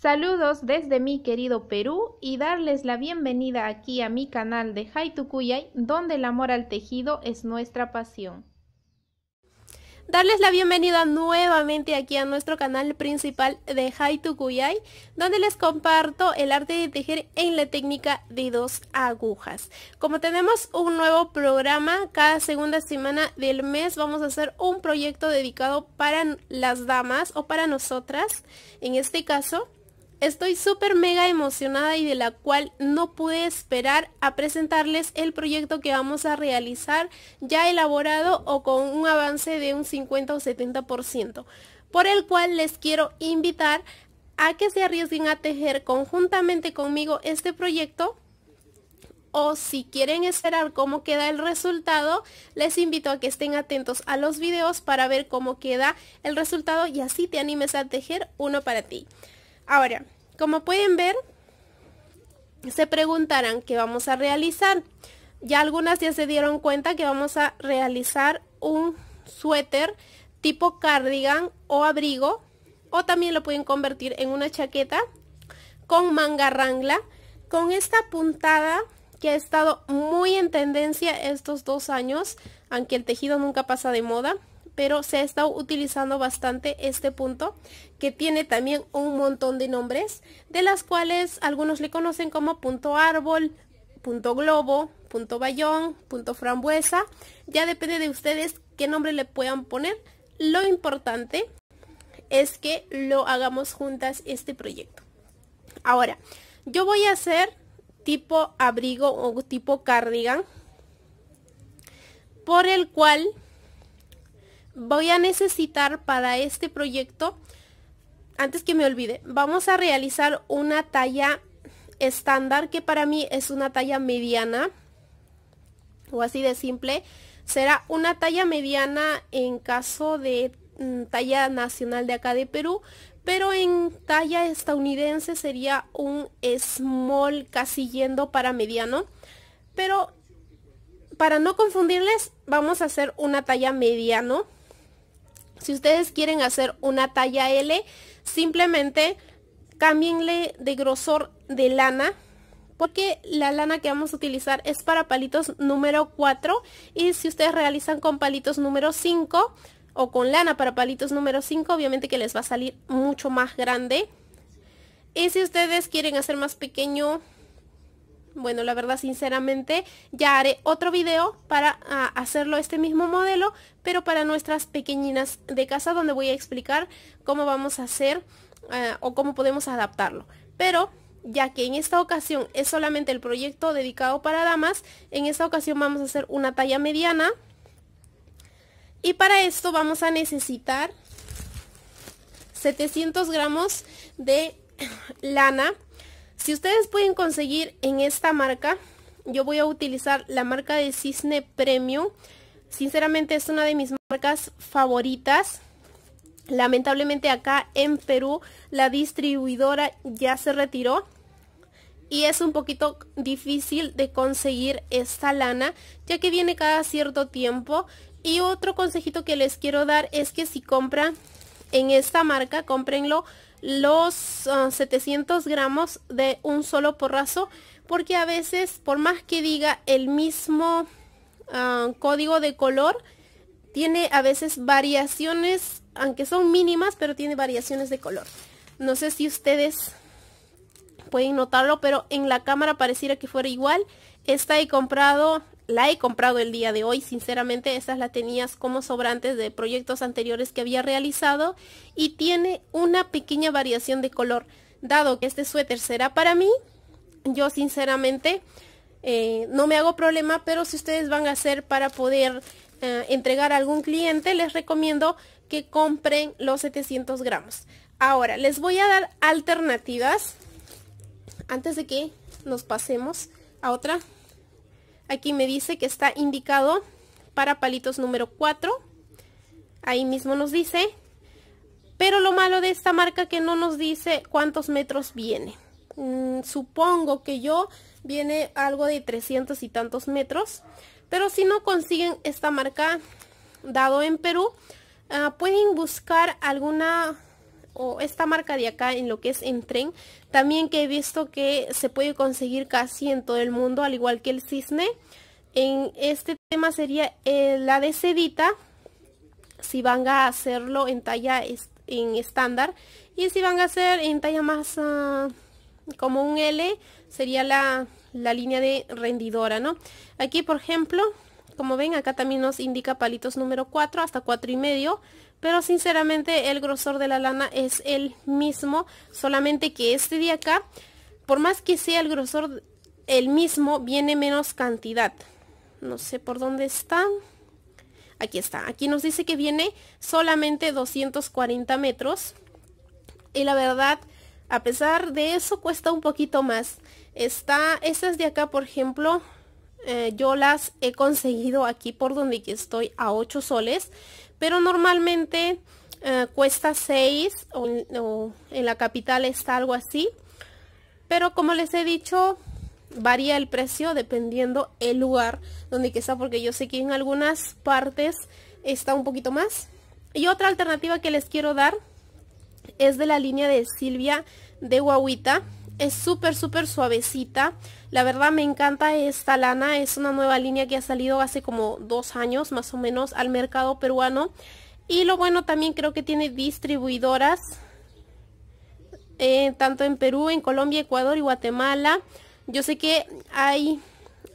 Saludos desde mi querido Perú y darles la bienvenida aquí a mi canal de Kuyai, donde el amor al tejido es nuestra pasión. Darles la bienvenida nuevamente aquí a nuestro canal principal de Kuyai, donde les comparto el arte de tejer en la técnica de dos agujas. Como tenemos un nuevo programa, cada segunda semana del mes vamos a hacer un proyecto dedicado para las damas o para nosotras, en este caso, Estoy súper mega emocionada y de la cual no pude esperar a presentarles el proyecto que vamos a realizar ya elaborado o con un avance de un 50 o 70%, por el cual les quiero invitar a que se arriesguen a tejer conjuntamente conmigo este proyecto o si quieren esperar cómo queda el resultado, les invito a que estén atentos a los videos para ver cómo queda el resultado y así te animes a tejer uno para ti. Ahora, como pueden ver, se preguntarán qué vamos a realizar. Ya algunas ya se dieron cuenta que vamos a realizar un suéter tipo cardigan o abrigo o también lo pueden convertir en una chaqueta con manga rangla con esta puntada que ha estado muy en tendencia estos dos años, aunque el tejido nunca pasa de moda pero se ha estado utilizando bastante este punto que tiene también un montón de nombres, de las cuales algunos le conocen como punto árbol, punto globo, punto bayón, punto frambuesa. Ya depende de ustedes qué nombre le puedan poner. Lo importante es que lo hagamos juntas este proyecto. Ahora, yo voy a hacer tipo abrigo o tipo cardigan, por el cual voy a necesitar para este proyecto, antes que me olvide, vamos a realizar una talla estándar que para mí es una talla mediana o así de simple. Será una talla mediana en caso de mm, talla nacional de acá de Perú, pero en talla estadounidense sería un small casi yendo para mediano. Pero para no confundirles, vamos a hacer una talla mediano si ustedes quieren hacer una talla L, simplemente cambienle de grosor de lana porque la lana que vamos a utilizar es para palitos número 4 y si ustedes realizan con palitos número 5 o con lana para palitos número 5 obviamente que les va a salir mucho más grande y si ustedes quieren hacer más pequeño bueno, la verdad, sinceramente, ya haré otro video para ah, hacerlo este mismo modelo, pero para nuestras pequeñinas de casa, donde voy a explicar cómo vamos a hacer ah, o cómo podemos adaptarlo. Pero ya que en esta ocasión es solamente el proyecto dedicado para damas, en esta ocasión vamos a hacer una talla mediana. Y para esto vamos a necesitar 700 gramos de lana si ustedes pueden conseguir en esta marca, yo voy a utilizar la marca de Cisne Premium. Sinceramente es una de mis marcas favoritas. Lamentablemente acá en Perú la distribuidora ya se retiró. Y es un poquito difícil de conseguir esta lana, ya que viene cada cierto tiempo. Y otro consejito que les quiero dar es que si compran en esta marca, cómprenlo los 700 ah, gramos de un solo porrazo porque a veces por más que diga el mismo ah, código de color tiene a veces variaciones aunque son mínimas pero tiene variaciones de color no sé si ustedes pueden notarlo pero en la cámara pareciera que fuera igual está he comprado la he comprado el día de hoy, sinceramente estas la tenías como sobrantes de proyectos anteriores que había realizado y tiene una pequeña variación de color. Dado que este suéter será para mí, yo sinceramente eh, no me hago problema, pero si ustedes van a hacer para poder eh, entregar a algún cliente, les recomiendo que compren los 700 gramos. Ahora, les voy a dar alternativas antes de que nos pasemos a otra Aquí me dice que está indicado para palitos número 4. Ahí mismo nos dice. Pero lo malo de esta marca que no nos dice cuántos metros viene. Mm, supongo que yo viene algo de 300 y tantos metros. Pero si no consiguen esta marca dado en Perú, ah, pueden buscar alguna o esta marca de acá en lo que es en tren. También que he visto que se puede conseguir casi en todo el mundo, al igual que el cisne. En este tema sería eh, la de sedita, si van a hacerlo en talla en estándar. Y si van a hacer en talla más ah, como un L, sería la, línea de rendidora, ¿no? Aquí, por ejemplo, como ven, acá también nos indica palitos número 4 hasta 4 y medio pero sinceramente el grosor de la lana es el mismo, solamente que este de acá, por más que sea el grosor el mismo, viene menos cantidad. No sé por dónde está. Aquí está. Aquí nos dice que viene solamente 240 metros. Y la verdad, a pesar de eso, cuesta un poquito más. Está, estas de acá, por ejemplo, eh, yo las he conseguido aquí por donde que estoy a 8 soles pero normalmente eh, cuesta 6 o, en la capital está algo así. Pero como les he dicho, varía el precio dependiendo el lugar donde está, porque yo sé que en algunas partes está un poquito más. Y otra alternativa que les quiero dar es de la línea de Silvia de Guaguita. Es súper, súper suavecita. La verdad me encanta esta lana, es una nueva línea que ha salido hace como dos años más o menos al mercado peruano. Y lo bueno también creo que tiene distribuidoras, eh, tanto en Perú, en Colombia, Ecuador y Guatemala. Yo sé que hay,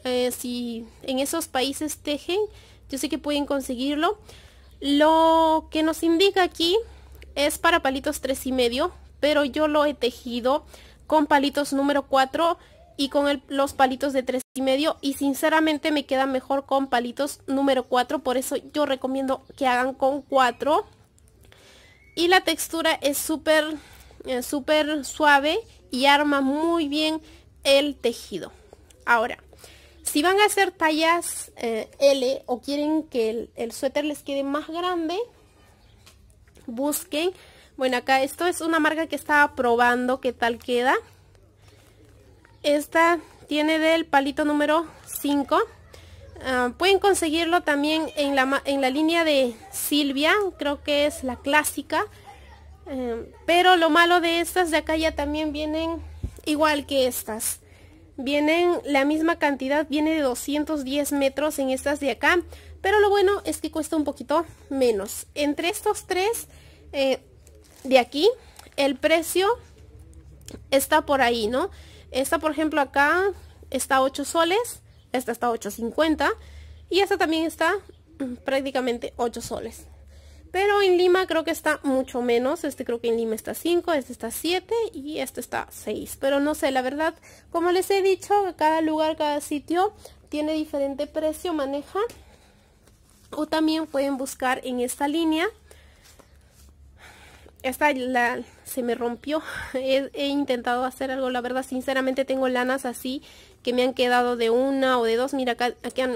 eh, si en esos países tejen, yo sé que pueden conseguirlo. Lo que nos indica aquí es para palitos tres y medio, pero yo lo he tejido con palitos número 4 y con los palitos de tres y medio y sinceramente me queda mejor con palitos número 4 por eso yo recomiendo que hagan con 4 y la textura es súper eh, súper suave y arma muy bien el tejido ahora si van a hacer tallas eh, L o quieren que el, el suéter les quede más grande busquen bueno acá esto es una marca que estaba probando qué tal queda esta tiene del palito número 5. Ah, pueden conseguirlo también en la, línea de Silvia, creo que es la clásica. Eh, pero lo malo de estas de acá ya también vienen igual que estas. Vienen la misma cantidad, viene de 210 metros en estas de acá. Pero lo bueno es que cuesta un poquito menos. Entre estos tres eh, de aquí, el precio está por ahí, ¿no? Esta, por ejemplo, acá está 8 soles, esta está 8.50 y esta también está mm, prácticamente 8 soles. Pero en Lima creo que está mucho menos, este creo que en Lima está 5, este está 7 y este está 6. Pero no sé, la verdad, como les he dicho, cada lugar, cada sitio tiene diferente precio, maneja. O también pueden buscar en esta línea esta se me rompió. He, intentado hacer algo, la verdad, sinceramente tengo lanas así que me han quedado de una o de dos. Mira, acá,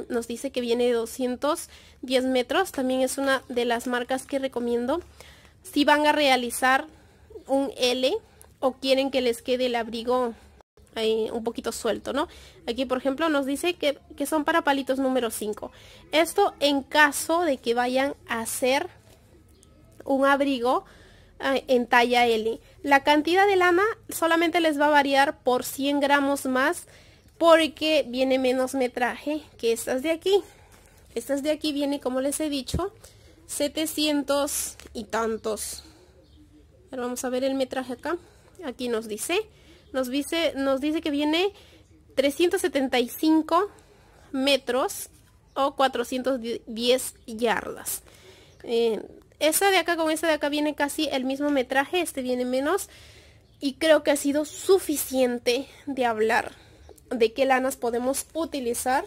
nos dice que viene de 210 metros. También es una de las marcas que recomiendo. Si van a realizar un L o quieren que les quede el abrigo un poquito suelto, ¿no? Aquí, por ejemplo, nos dice que son para palitos número 5. Esto en caso de que vayan a hacer un abrigo Ah, en talla L. La cantidad de lana solamente les va a variar por 100 gramos más porque viene menos metraje que estas de aquí. Estas de aquí viene, como les he dicho, 700 y tantos. Ahora vamos a ver el metraje acá. Aquí nos dice, nos dice, nos dice que viene 375 metros o 410 yardas. Eh, esa de acá con esta de acá viene casi el mismo metraje, este viene menos. Y creo que ha sido suficiente de hablar de qué lanas podemos utilizar.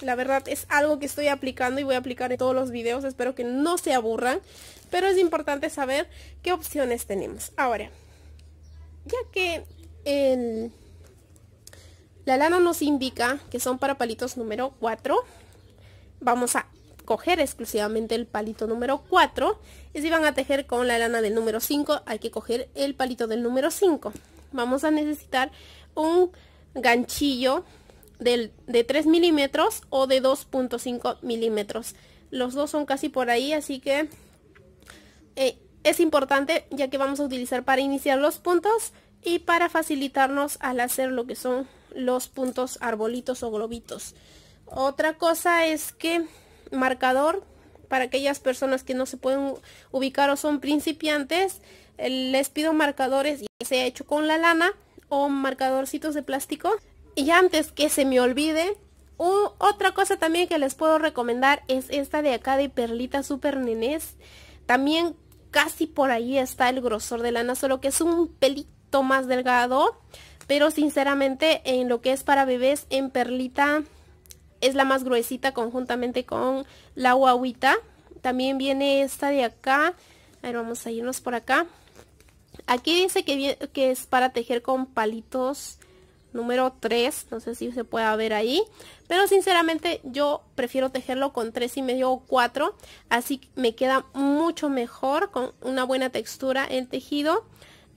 La verdad es algo que estoy aplicando y voy a aplicar en todos los videos. Espero que no se aburran. Pero es importante saber qué opciones tenemos. Ahora, ya que la lana nos indica que son para palitos número 4, vamos a coger exclusivamente el palito número 4 y si van a tejer con la lana del número 5 hay que coger el palito del número 5 vamos a necesitar un ganchillo del, de 3 milímetros o de 2.5 milímetros los dos son casi por ahí así que eh, es importante ya que vamos a utilizar para iniciar los puntos y para facilitarnos al hacer lo que son los puntos arbolitos o globitos. Otra cosa es que marcador para aquellas personas que no se pueden ubicar o son principiantes. Eh, les pido marcadores, ya ha hecho con la lana o marcadorcitos de plástico. Y antes que se me olvide, otra cosa también que les puedo recomendar es esta de acá de Perlita Super Nenés. También casi por ahí está el grosor de lana, solo que es un pelito más delgado. Pero sinceramente en lo que es para bebés en Perlita es la más gruesita conjuntamente con la guaguita. También viene esta de acá. A ver, vamos a irnos por acá. Aquí dice que, que es para tejer con palitos número 3, no sé si se puede ver ahí, pero sinceramente yo prefiero tejerlo con tres y medio o 4, así me queda mucho mejor con una buena textura el tejido.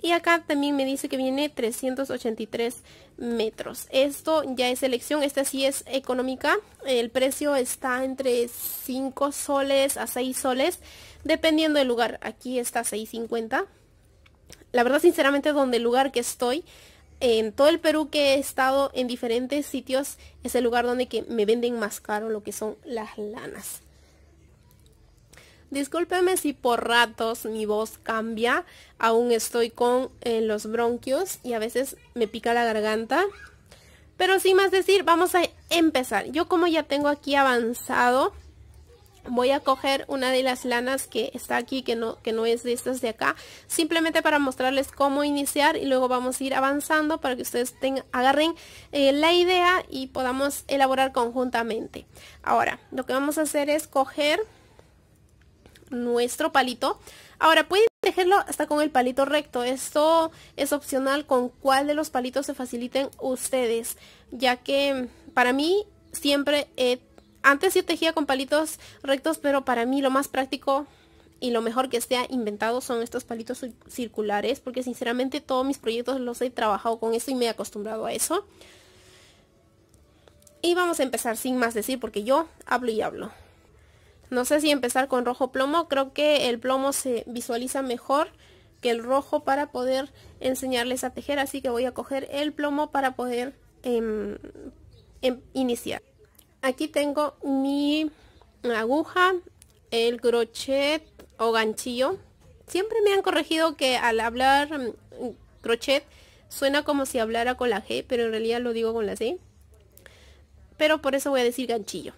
Y acá también me dice que viene 383 metros. Esto ya es elección, esta sí es económica. El precio está entre 5 soles a 6 soles, dependiendo del lugar. Aquí está 6.50. La verdad, sinceramente, donde el lugar que estoy, en todo el Perú que he estado en diferentes sitios, es el lugar donde que me venden más caro lo que son las lanas. Discúlpeme si por ratos mi voz cambia, aún estoy con eh, los bronquios y a veces me pica la garganta. Pero sin más decir, vamos a empezar. Yo como ya tengo aquí avanzado, voy a coger una de las lanas que está aquí, que no, que no es de estas de acá, simplemente para mostrarles cómo iniciar y luego vamos a ir avanzando para que ustedes agarren eh, la idea y podamos elaborar conjuntamente. Ahora, lo que vamos a hacer es coger nuestro palito. Ahora pueden tejerlo hasta con el palito recto. Esto es opcional con cuál de los palitos se faciliten ustedes. Ya que para mí siempre, antes yo tejía con palitos rectos, pero para mí lo más práctico y lo mejor que esté inventado son estos palitos circulares. Porque sinceramente todos mis proyectos los he trabajado con esto y me he acostumbrado a eso. Y vamos a empezar sin más decir porque yo hablo y hablo. No sé si empezar con rojo plomo, creo que el plomo se visualiza mejor que el rojo para poder enseñarles a tejer, así que voy a coger el plomo para poder em, em, iniciar. Aquí tengo mi aguja, el crochet o ganchillo. Siempre me han corregido que al hablar mm, crochet suena como si hablara con la G, pero en realidad lo digo con la C. Pero por eso voy a decir ganchillo.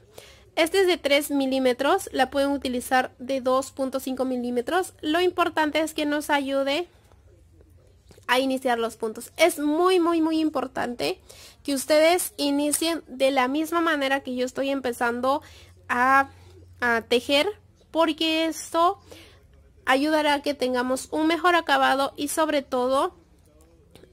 Este es de 3 milímetros, la pueden utilizar de 2.5 milímetros. Lo importante es que nos ayude a iniciar los puntos. Es muy, muy, muy importante que ustedes inicien de la misma manera que yo estoy empezando a, tejer, porque esto ayudará a que tengamos un mejor acabado y sobre todo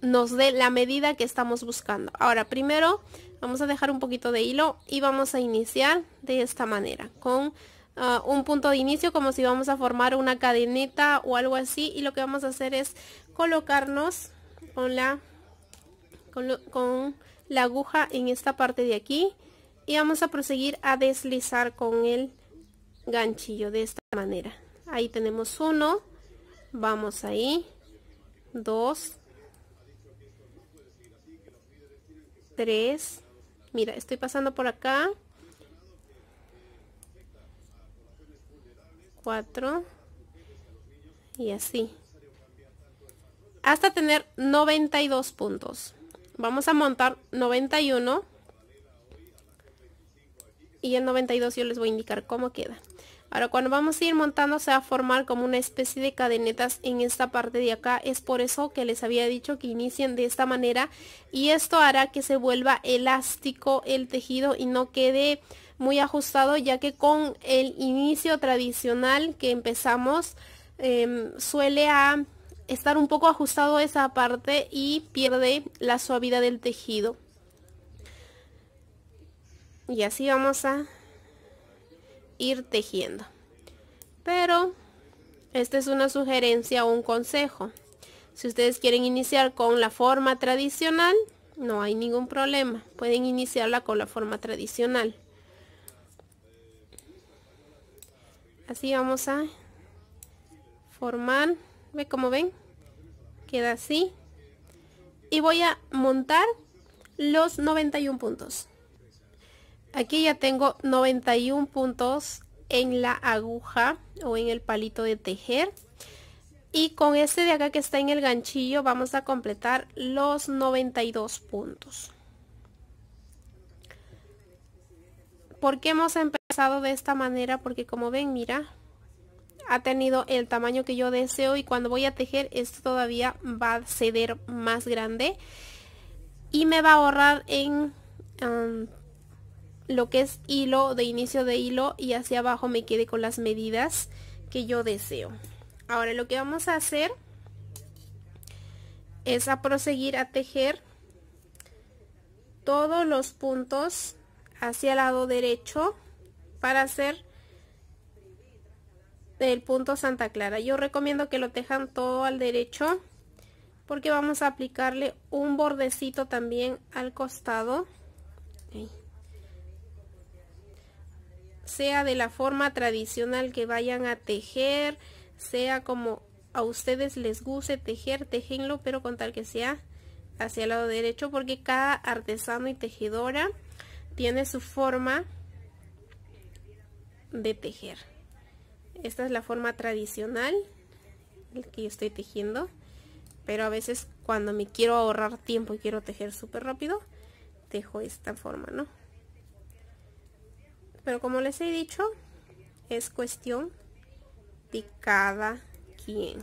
nos dé la medida que estamos buscando. Ahora, primero Vamos a dejar un poquito de hilo y vamos a iniciar de esta manera, con ah, un punto de inicio como si vamos a formar una cadeneta o algo así y lo que vamos a hacer es colocarnos con la con, con, la aguja en esta parte de aquí y vamos a proseguir a deslizar con el ganchillo de esta manera ahí tenemos uno vamos ahí dos tres Mira, estoy pasando por acá. 4 y así hasta tener 92 puntos vamos a montar 91 y el 92 yo les voy a indicar cómo queda Ahora cuando vamos a ir montando se va a formar como una especie de cadenetas en esta parte de acá. Es por eso que les había dicho que inicien de esta manera. Y esto hará que se vuelva elástico el tejido y no quede muy ajustado ya que con el inicio tradicional que empezamos em, suele a estar un poco ajustado esa parte y pierde la suavidad del tejido. Y así vamos a ir tejiendo. Pero esta es una sugerencia o un consejo. Si ustedes quieren iniciar con la forma tradicional, no hay ningún problema. Pueden iniciarla con la forma tradicional. Así vamos a formar. ¿Ve como ven? Queda así. Y voy a montar los 91 puntos. Aquí ya tengo 91 puntos en la aguja o en el palito de tejer. Y con este de acá que está en el ganchillo vamos a completar los 92 puntos. ¿Por qué hemos empezado de esta manera? Porque como ven, mira, ha tenido el tamaño que yo deseo y cuando voy a tejer esto todavía va a ceder más grande. Y me va a ahorrar en um, lo que es hilo de inicio de hilo y hacia abajo me quede con las medidas que yo deseo. Ahora lo que vamos a hacer es a proseguir a tejer todos los puntos hacia el lado derecho para hacer el punto Santa Clara. Yo recomiendo que lo tejan todo al derecho porque vamos a aplicarle un bordecito también al costado sea de la forma tradicional que vayan a tejer, sea como a ustedes les guste tejer, tejenlo, pero con tal que sea hacia el lado derecho, porque cada artesano y tejedora tiene su forma de tejer. Esta es la forma tradicional que yo estoy tejiendo, pero a veces cuando me quiero ahorrar tiempo y quiero tejer súper rápido, tejo esta forma, ¿no? pero como les he dicho, es cuestión de cada quien.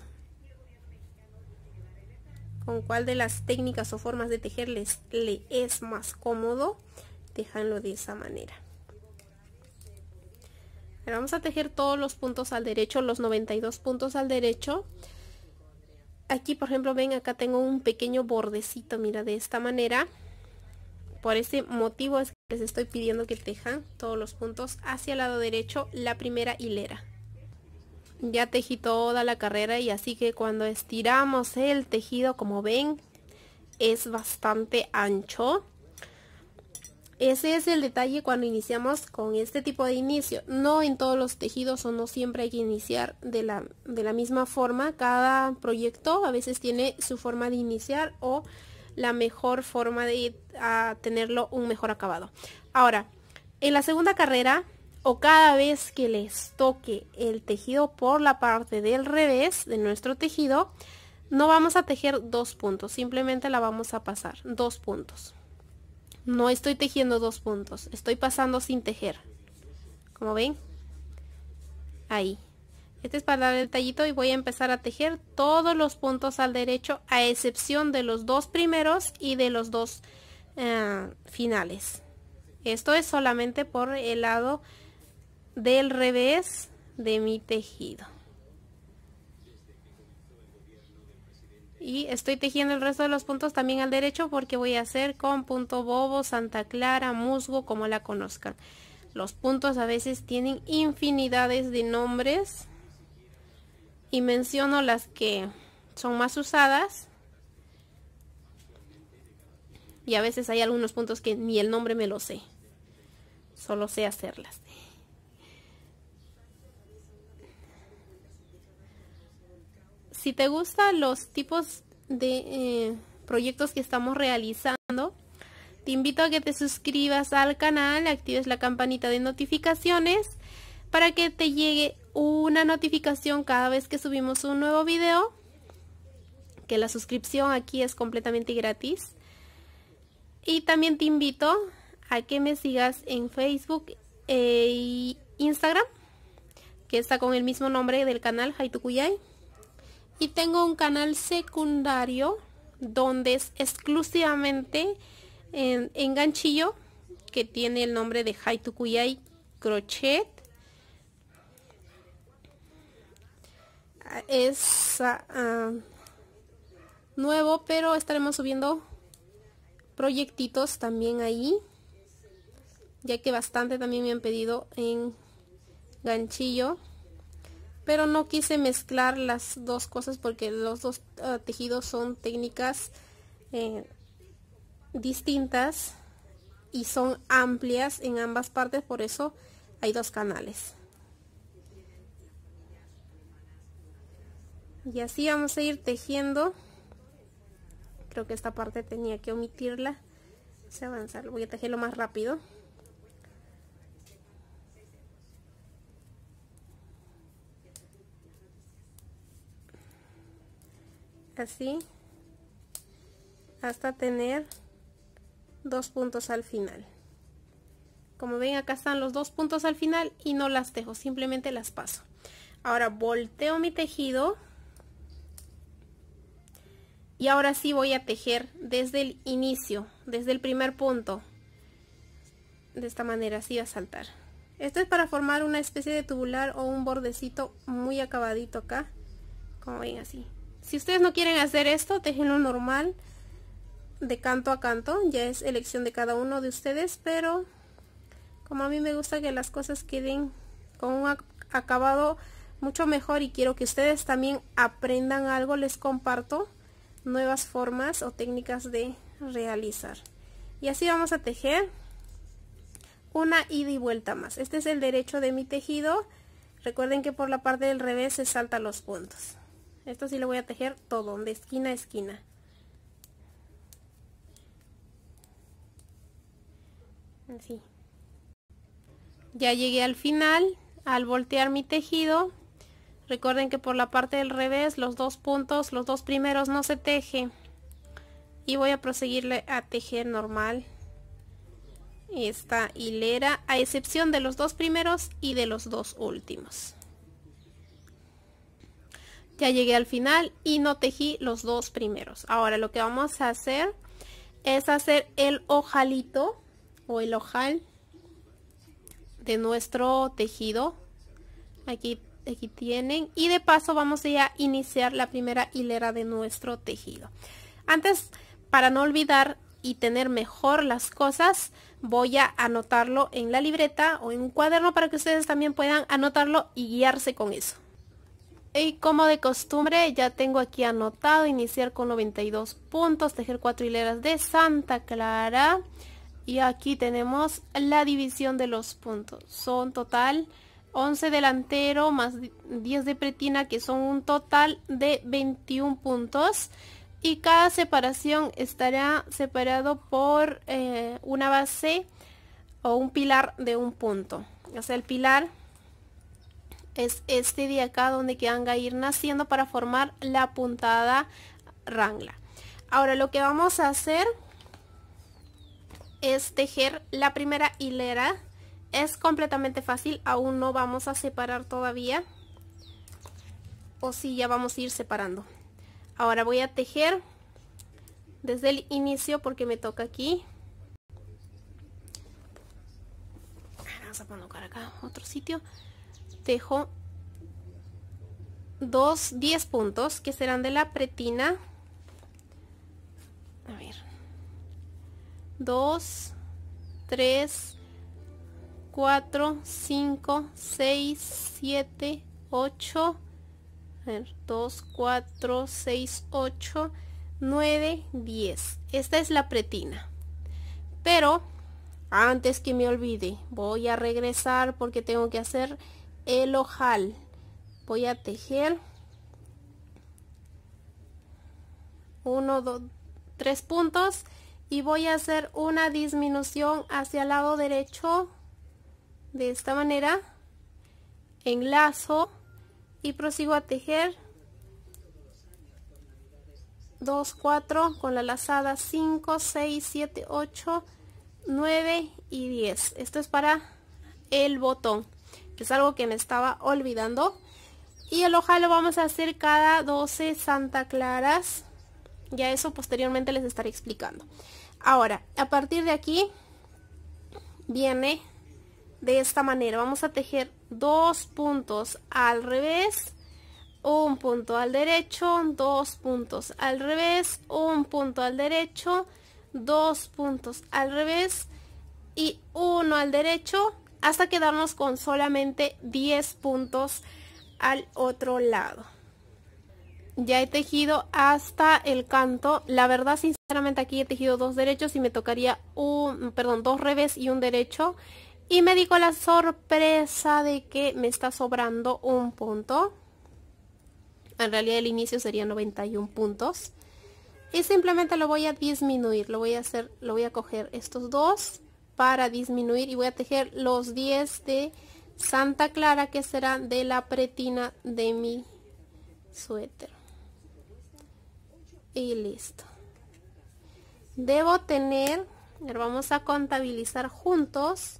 Con cuál de las técnicas o formas de tejerles le es más cómodo, déjanlo de esa manera. vamos a tejer todos los puntos al derecho, los 92 puntos al derecho. Aquí, por ejemplo, ven, acá tengo un pequeño bordecito, mira, de esta manera. Por ese motivo es les estoy pidiendo que tejan todos los puntos hacia el lado derecho la primera hilera ya tejí toda la carrera y así que cuando estiramos el tejido como ven es bastante ancho ese es el detalle cuando iniciamos con este tipo de inicio. No en todos los tejidos o no siempre hay que iniciar de la, de la misma forma. Cada proyecto a veces tiene su forma de iniciar o la mejor forma de a tenerlo un mejor acabado. Ahora, en la segunda carrera o cada vez que les toque el tejido por la parte del revés de nuestro tejido, no vamos a tejer dos puntos, simplemente la vamos a pasar, dos puntos. No estoy tejiendo dos puntos, estoy pasando sin tejer. Como ven, ahí. Este es para dar el tallito y voy a empezar a tejer todos los puntos al derecho a excepción de los dos primeros y de los dos eh, finales. Esto es solamente por el lado del revés de mi tejido. Y estoy tejiendo el resto de los puntos también al derecho porque voy a hacer con punto bobo, santa clara, musgo, como la conozcan. Los puntos a veces tienen infinidades de nombres y menciono las que son más usadas y a veces hay algunos puntos que ni el nombre me lo sé solo sé hacerlas si te gustan los tipos de eh, proyectos que estamos realizando te invito a que te suscribas al canal actives la campanita de notificaciones para que te llegue una notificación cada vez que subimos un nuevo video, que la suscripción aquí es completamente gratis. Y también te invito a que me sigas en Facebook e Instagram, que está con el mismo nombre del canal Haitukuyai. Y tengo un canal secundario donde es exclusivamente en, ganchillo, que tiene el nombre de Haitukuyai Crochet es ah, nuevo, pero estaremos subiendo proyectitos también ahí, ya que bastante también me han pedido en ganchillo, pero no quise mezclar las dos cosas porque los dos ah, tejidos son técnicas eh, distintas y son amplias en ambas partes, por eso hay dos canales. y así vamos a ir tejiendo creo que esta parte tenía que omitirla se lo voy a tejerlo más rápido así hasta tener dos puntos al final como ven acá están los dos puntos al final y no las tejo simplemente las paso ahora volteo mi tejido y ahora sí voy a tejer desde el inicio desde el primer punto de esta manera así a saltar esto es para formar una especie de tubular o un bordecito muy acabadito acá como ven así si ustedes no quieren hacer esto tejenlo normal de canto a canto ya es elección de cada uno de ustedes pero como a mí me gusta que las cosas queden con un acabado mucho mejor y quiero que ustedes también aprendan algo les comparto nuevas formas o técnicas de realizar y así vamos a tejer una ida y vuelta más este es el derecho de mi tejido recuerden que por la parte del revés se saltan los puntos esto sí lo voy a tejer todo de esquina a esquina así ya llegué al final al voltear mi tejido Recuerden que por la parte del revés los dos puntos, los dos primeros no se teje. Y voy a proseguirle a tejer normal esta hilera a excepción de los dos primeros y de los dos últimos. Ya llegué al final y no tejí los dos primeros. Ahora lo que vamos a hacer es hacer el ojalito o el ojal de nuestro tejido. Aquí aquí tienen y de paso vamos a, iniciar la primera hilera de nuestro tejido antes para no olvidar y tener mejor las cosas voy a anotarlo en la libreta o en un cuaderno para que ustedes también puedan anotarlo y guiarse con eso y como de costumbre ya tengo aquí anotado iniciar con 92 puntos tejer cuatro hileras de Santa Clara y aquí tenemos la división de los puntos son total 11 delantero más 10 de pretina que son un total de 21 puntos y cada separación estará separado por eh, una base o un pilar de un punto. O sea, el pilar es este de acá donde quedan a ir naciendo para formar la puntada rangla. Ahora lo que vamos a hacer es tejer la primera hilera es completamente fácil, aún no vamos a separar todavía. O si sí, ya vamos a ir separando. Ahora voy a tejer desde el inicio porque me toca aquí. Vamos a colocar acá otro sitio. Tejo dos 10 puntos que serán de la pretina. A ver. 2, 3, 4, 5, 6, 7, 8, 2, 4, 6, 8, 9, 10. Esta es la pretina. Pero antes que me olvide, voy a regresar porque tengo que hacer el ojal. Voy a tejer 1, 2, 3 puntos y voy a hacer una disminución hacia el lado derecho de esta manera enlazo y prosigo a tejer 2 4 con la lazada 5 6 7 8 9 y 10 esto es para el botón que es algo que me estaba olvidando y el ojal lo vamos a hacer cada 12 santa claras ya eso posteriormente les estaré explicando ahora a partir de aquí viene de esta manera vamos a tejer dos puntos al revés un punto al derecho dos puntos al revés un punto al derecho dos puntos al revés y uno al derecho hasta quedarnos con solamente 10 puntos al otro lado ya he tejido hasta el canto la verdad sinceramente aquí he tejido dos derechos y me tocaría un perdón dos revés y un derecho y me di la sorpresa de que me está sobrando un punto. En realidad el inicio sería 91 puntos. Y simplemente lo voy a disminuir. Lo voy a hacer, lo voy a coger estos dos para disminuir. Y voy a tejer los 10 de Santa Clara que serán de la pretina de mi suéter. Y listo. Debo tener, vamos a contabilizar juntos.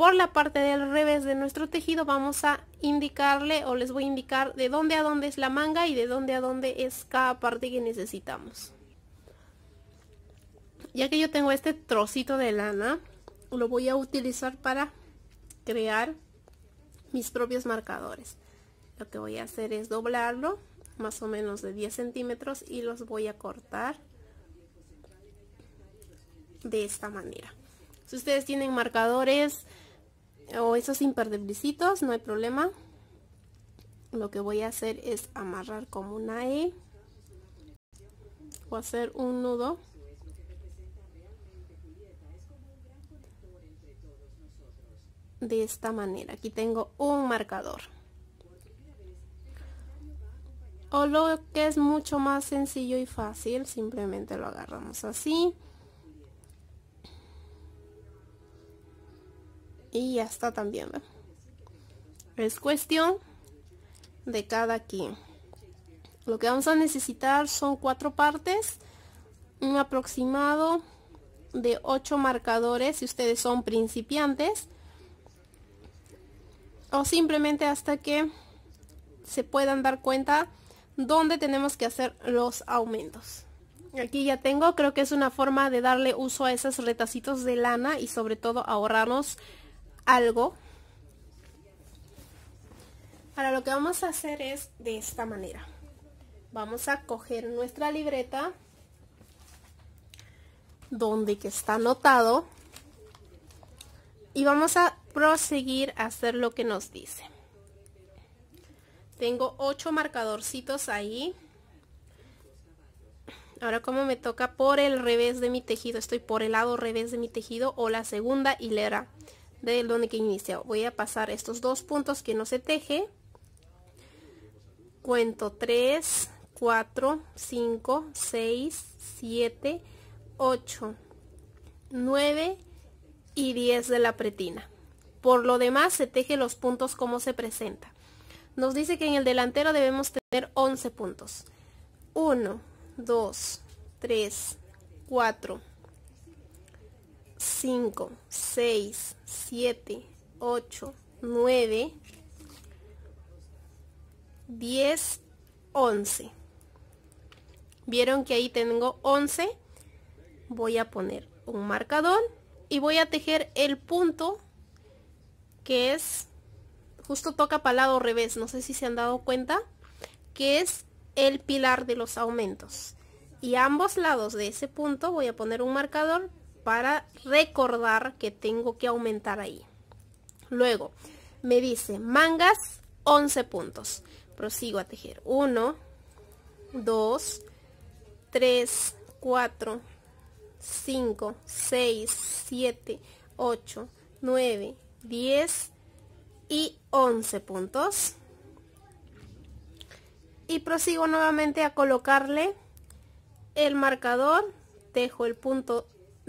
por la parte del revés de nuestro tejido vamos a indicarle o les voy a indicar de dónde a dónde es la manga y de dónde a dónde es cada parte que necesitamos. Ya que yo tengo este trocito de lana, lo voy a utilizar para crear mis propios marcadores. Lo que voy a hacer es doblarlo más o menos de 10 centímetros y los voy a cortar de esta manera. Si ustedes tienen marcadores o esos imperdiblicitos, no hay problema. Lo que voy a hacer es amarrar como una E o hacer un nudo. De esta manera, aquí tengo un marcador. O lo que es mucho más sencillo y fácil, simplemente lo agarramos así. y ya está también ¿eh? es cuestión de cada quien lo que vamos a necesitar son cuatro partes un aproximado de ocho marcadores si ustedes son principiantes o simplemente hasta que se puedan dar cuenta dónde tenemos que hacer los aumentos aquí ya tengo creo que es una forma de darle uso a esos retacitos de lana y sobre todo ahorrarnos algo. para lo que vamos a hacer es de esta manera. Vamos a coger nuestra libreta donde que está anotado y vamos a proseguir a hacer lo que nos dice. Tengo ocho marcadorcitos ahí. Ahora como me toca por el revés de mi tejido, estoy por el lado revés de mi tejido o la segunda hilera de donde que inicia voy a pasar estos dos puntos que no se teje cuento 3 4 5 6 7 8 9 y 10 de la pretina por lo demás se teje los puntos como se presenta nos dice que en el delantero debemos tener 11 puntos 1 2 3 4 5 6 7, 8, 9, 10, 11. Vieron que ahí tengo 11. Voy a poner un marcador y voy a tejer el punto que es, justo toca palado revés, no sé si se han dado cuenta, que es el pilar de los aumentos. Y ambos lados de ese punto voy a poner un marcador para recordar que tengo que aumentar ahí. Luego, me dice mangas 11 puntos. Prosigo a tejer 1, 2, 3, 4, 5, 6, 7, 8, 9, 10 y 11 puntos. Y prosigo nuevamente a colocarle el marcador, tejo el punto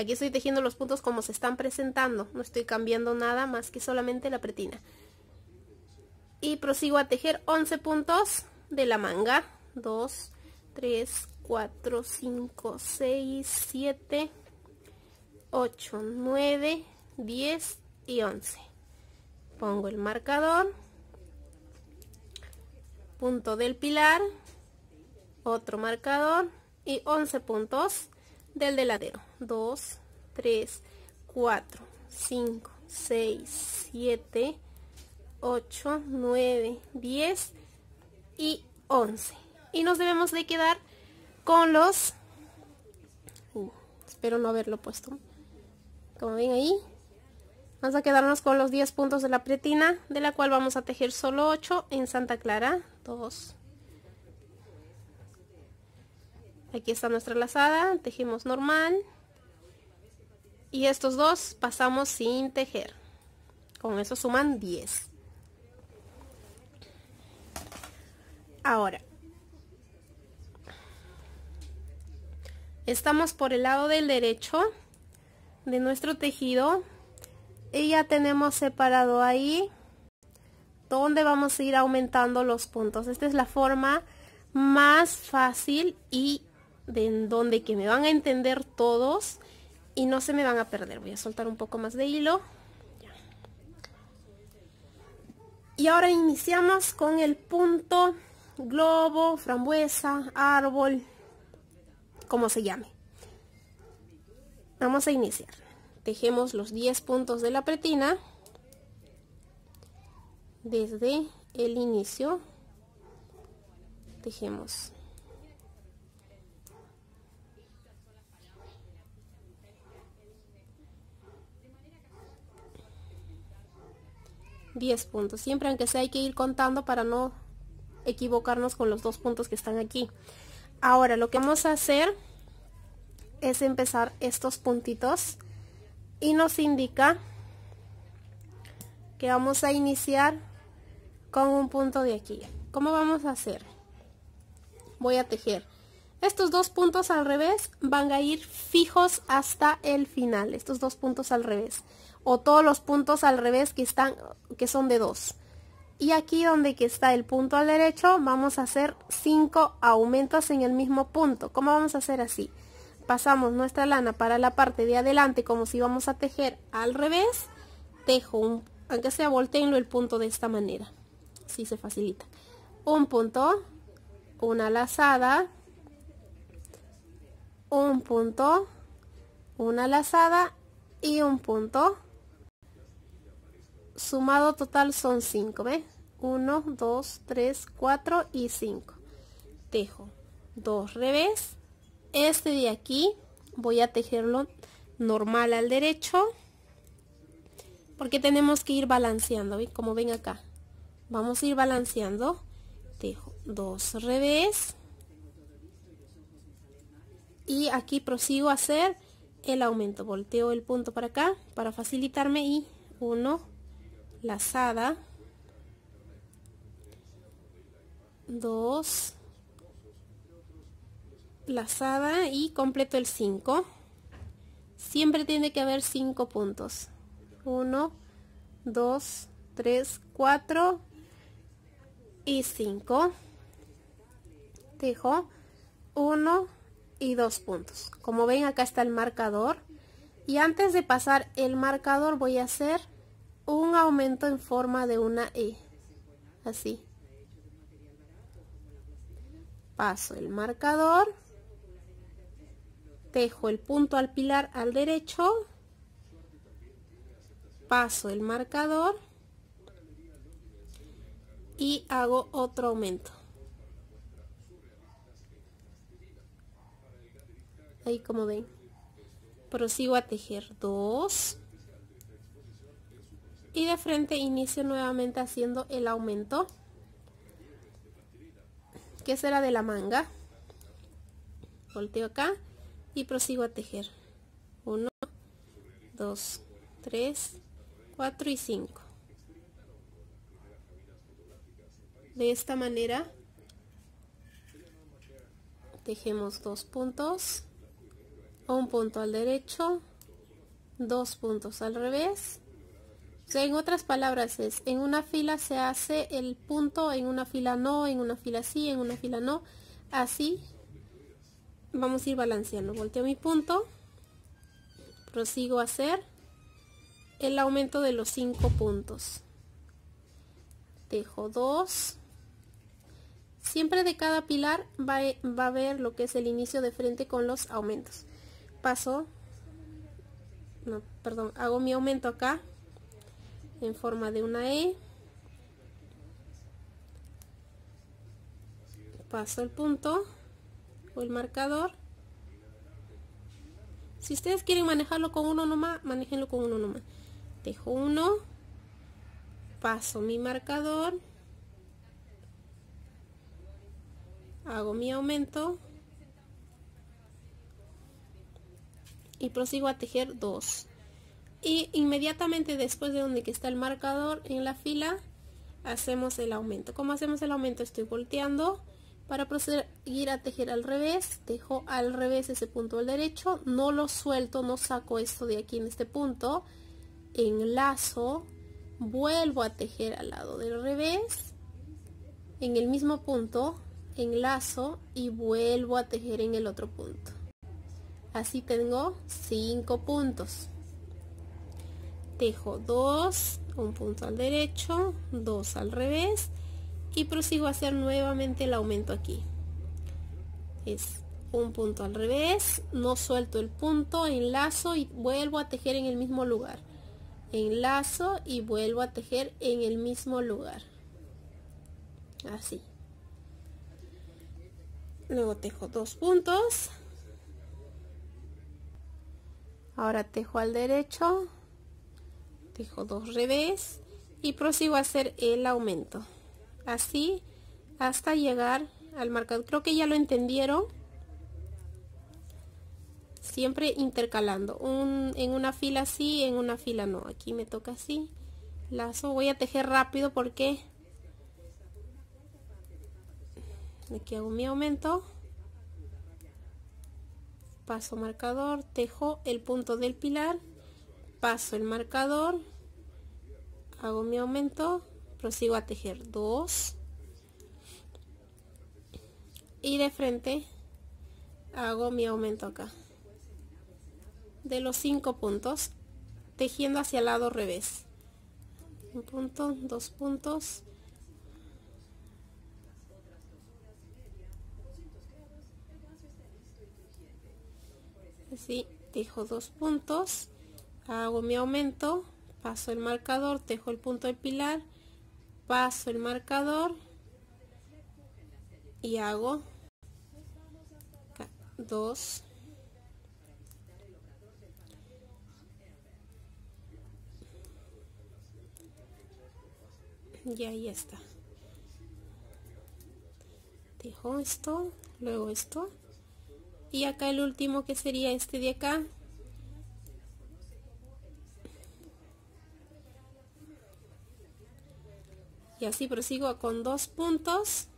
Aquí estoy tejiendo los puntos como se están presentando. No estoy cambiando nada más que solamente la pretina. Y prosigo a tejer 11 puntos de la manga. 2, 3, 4, 5, 6, 7, 8, 9, 10 y 11. Pongo el marcador. Punto del pilar. Otro marcador. Y 11 puntos del deladero. 2, 3, 4, 5, 6, 7, 8, 9, 10 y 11. Y nos debemos de quedar con los... Uh, espero no haberlo puesto. Como ven ahí. Vamos a quedarnos con los 10 puntos de la pretina, de la cual vamos a tejer solo 8 en Santa Clara. 2. Aquí está nuestra lazada, tejemos normal y estos dos pasamos sin tejer con eso suman 10 ahora estamos por el lado del derecho de nuestro tejido y ya tenemos separado ahí donde vamos a ir aumentando los puntos esta es la forma más fácil y de donde que me van a entender todos y no se me van a perder. Voy a soltar un poco más de hilo. Y ahora iniciamos con el punto globo, frambuesa, árbol, como se llame. Vamos a iniciar. Tejemos los 10 puntos de la pretina desde el inicio. Tejemos 10 puntos. Siempre aunque sea hay que ir contando para no equivocarnos con los dos puntos que están aquí. Ahora lo que vamos a hacer es empezar estos puntitos y nos indica que vamos a iniciar con un punto de aquí. ¿Cómo vamos a hacer? Voy a tejer. Estos dos puntos al revés van a ir fijos hasta el final. Estos dos puntos al revés o todos los puntos al revés que, están, que son de 2. Y aquí donde que está el punto al derecho, vamos a hacer 5 aumentos en el mismo punto. ¿Cómo vamos a hacer así? Pasamos nuestra lana para la parte de adelante como si vamos a tejer al revés. Tejo, un, aunque sea volteenlo el punto de esta manera. si se facilita. Un punto, una lazada, un punto, una lazada y un punto sumado total son 5, ¿ves? 1, 2, 3, 4 y 5. Tejo dos revés. Este de aquí voy a tejerlo normal al derecho. Porque tenemos que ir balanceando, ¿ves? como ven acá. Vamos a ir balanceando. Tejo dos revés. Y aquí prosigo a hacer el aumento. Volteo el punto para acá para facilitarme y 1, lazada, 2, lazada y completo el 5. Siempre tiene que haber 5 puntos. 1, 2, 3, 4 y 5. Dejo 1 y 2 puntos. Como ven acá está el marcador. Y antes de pasar el marcador voy a hacer un aumento en forma de una E. Así. Paso el marcador. Tejo el punto al pilar al derecho. Paso el marcador. Y hago otro aumento. Ahí como ven. Prosigo a tejer dos y de frente inicio nuevamente haciendo el aumento que será de la manga volteo acá y prosigo a tejer 1 2 3 4 y 5 de esta manera tejemos dos puntos un punto al derecho dos puntos al revés en otras palabras es, en una fila se hace el punto, en una fila no, en una fila sí, en una fila no. Así vamos a ir balanceando. Volteo mi punto, prosigo a hacer el aumento de los cinco puntos. Dejo dos Siempre de cada pilar va, va a ver lo que es el inicio de frente con los aumentos. Paso, no, perdón, hago mi aumento acá, en forma de una E. Paso el punto o el marcador. Si ustedes quieren manejarlo con uno nomás, manéjenlo con uno nomás. Dejo uno, paso mi marcador, hago mi aumento y prosigo a tejer dos y inmediatamente después de donde que está el marcador en la fila hacemos el aumento como hacemos el aumento estoy volteando para proseguir a tejer al revés tejo al revés ese punto al derecho no lo suelto no saco esto de aquí en este punto enlazo vuelvo a tejer al lado del revés en el mismo punto enlazo y vuelvo a tejer en el otro punto así tengo cinco puntos Tejo dos, un punto al derecho dos al revés y prosigo a hacer nuevamente el aumento aquí es un punto al revés no suelto el punto enlazo y vuelvo a tejer en el mismo lugar enlazo y vuelvo a tejer en el mismo lugar así luego tejo dos puntos ahora tejo al derecho fijo dos revés y prosigo a hacer el aumento así hasta llegar al marcador creo que ya lo entendieron siempre intercalando en una fila sí en una fila no aquí me toca así lazo voy a tejer rápido porque aquí hago mi aumento paso marcador tejo el punto del pilar paso el marcador hago mi aumento prosigo a tejer 2 y de frente hago mi aumento acá de los 5 puntos tejiendo hacia el lado revés un punto, dos puntos así, tejo dos puntos hago mi aumento, paso el marcador, dejo el punto del pilar, paso el marcador y hago dos y ahí está dejo esto luego esto y acá el último que sería este de acá y así prosigo con dos puntos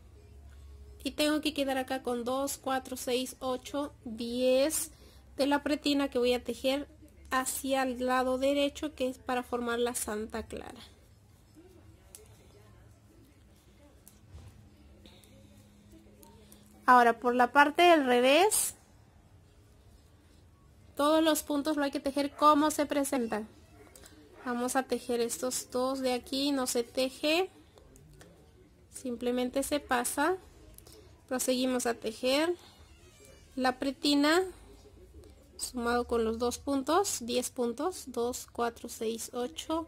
y tengo que quedar acá con 2, 4, 6, 8, 10 de la pretina que voy a tejer hacia el lado derecho que es para formar la Santa Clara. Ahora por la parte del revés, todos los puntos lo hay que tejer como se presentan. Vamos a tejer estos dos de aquí, no se teje simplemente se pasa proseguimos a tejer la pretina sumado con los dos puntos 10 puntos 2 4 6 8